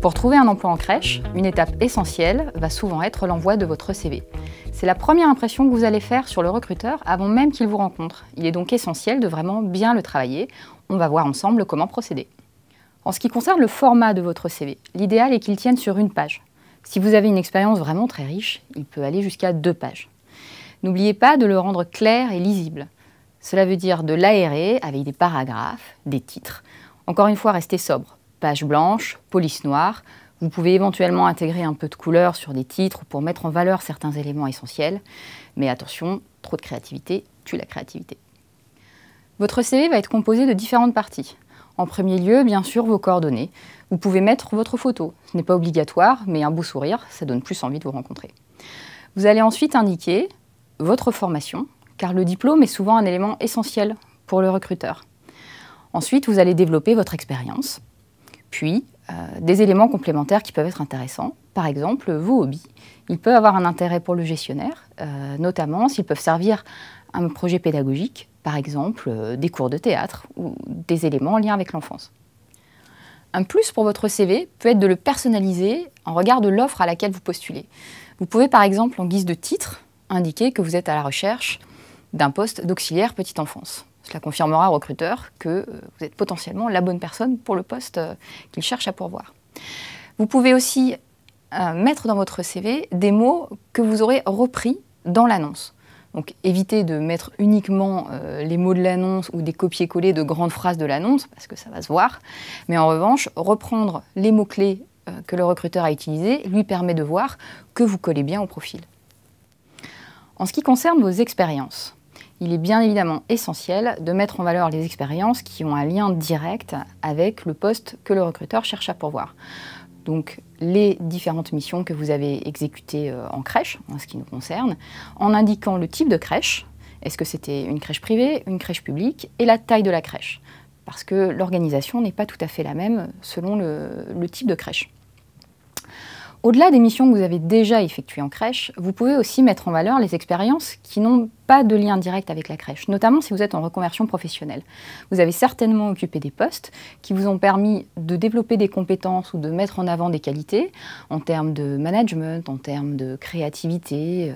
Pour trouver un emploi en crèche, une étape essentielle va souvent être l'envoi de votre CV. C'est la première impression que vous allez faire sur le recruteur avant même qu'il vous rencontre. Il est donc essentiel de vraiment bien le travailler. On va voir ensemble comment procéder. En ce qui concerne le format de votre CV, l'idéal est qu'il tienne sur une page. Si vous avez une expérience vraiment très riche, il peut aller jusqu'à deux pages. N'oubliez pas de le rendre clair et lisible. Cela veut dire de l'aérer avec des paragraphes, des titres. Encore une fois, restez sobre. Page blanche, police noire. Vous pouvez éventuellement intégrer un peu de couleur sur des titres pour mettre en valeur certains éléments essentiels. Mais attention, trop de créativité tue la créativité. Votre CV va être composé de différentes parties. En premier lieu, bien sûr, vos coordonnées. Vous pouvez mettre votre photo. Ce n'est pas obligatoire, mais un beau sourire, ça donne plus envie de vous rencontrer. Vous allez ensuite indiquer votre formation, car le diplôme est souvent un élément essentiel pour le recruteur. Ensuite, vous allez développer votre expérience, puis euh, des éléments complémentaires qui peuvent être intéressants. Par exemple, vos hobbies. Ils peuvent avoir un intérêt pour le gestionnaire, euh, notamment s'ils peuvent servir à un projet pédagogique, par exemple euh, des cours de théâtre ou des éléments en lien avec l'enfance. Un plus pour votre CV peut être de le personnaliser en regard de l'offre à laquelle vous postulez. Vous pouvez par exemple, en guise de titre, indiquer que vous êtes à la recherche d'un poste d'auxiliaire petite enfance. Cela confirmera au recruteur que euh, vous êtes potentiellement la bonne personne pour le poste euh, qu'il cherche à pourvoir. Vous pouvez aussi euh, mettre dans votre CV des mots que vous aurez repris dans l'annonce. Donc évitez de mettre uniquement les mots de l'annonce ou des copier-coller de grandes phrases de l'annonce, parce que ça va se voir. Mais en revanche, reprendre les mots-clés que le recruteur a utilisés lui permet de voir que vous collez bien au profil. En ce qui concerne vos expériences, il est bien évidemment essentiel de mettre en valeur les expériences qui ont un lien direct avec le poste que le recruteur cherche à pourvoir. Donc les différentes missions que vous avez exécutées euh, en crèche, en ce qui nous concerne, en indiquant le type de crèche, est-ce que c'était une crèche privée, une crèche publique, et la taille de la crèche, parce que l'organisation n'est pas tout à fait la même selon le, type de crèche. Au-delà des missions que vous avez déjà effectuées en crèche, vous pouvez aussi mettre en valeur les expériences qui n'ont pas de lien direct avec la crèche, notamment si vous êtes en reconversion professionnelle. Vous avez certainement occupé des postes qui vous ont permis de développer des compétences ou de mettre en avant des qualités en termes de management, en termes de créativité. Euh,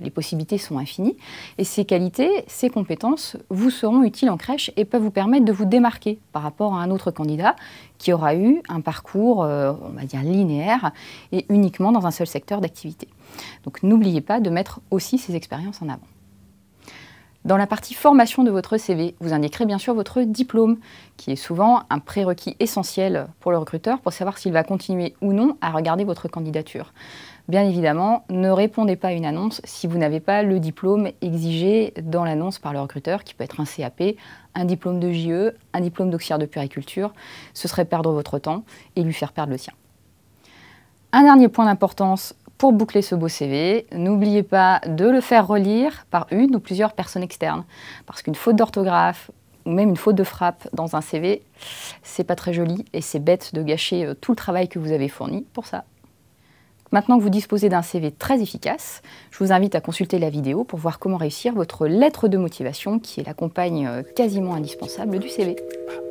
les possibilités sont infinies. Et ces qualités, ces compétences vous seront utiles en crèche et peuvent vous permettre de vous démarquer par rapport à un autre candidat qui aura eu un parcours, euh, on va dire, linéaire et uniquement dans un seul secteur d'activité. Donc n'oubliez pas de mettre aussi ces expériences en avant. Dans la partie formation de votre CV, vous indiquerez bien sûr votre diplôme, qui est souvent un prérequis essentiel pour le recruteur pour savoir s'il va continuer ou non à regarder votre candidature. Bien évidemment, ne répondez pas à une annonce si vous n'avez pas le diplôme exigé dans l'annonce par le recruteur, qui peut être un CAP, un diplôme de JE, un diplôme d'auxiliaire de puériculture. Ce serait perdre votre temps et lui faire perdre le sien. Un dernier point d'importance pour boucler ce beau CV, n'oubliez pas de le faire relire par une ou plusieurs personnes externes. Parce qu'une faute d'orthographe ou même une faute de frappe dans un CV, c'est pas très joli et c'est bête de gâcher euh, tout le travail que vous avez fourni pour ça. Maintenant que vous disposez d'un CV très efficace, je vous invite à consulter la vidéo pour voir comment réussir votre lettre de motivation qui est la compagne euh, quasiment indispensable du CV. Bah,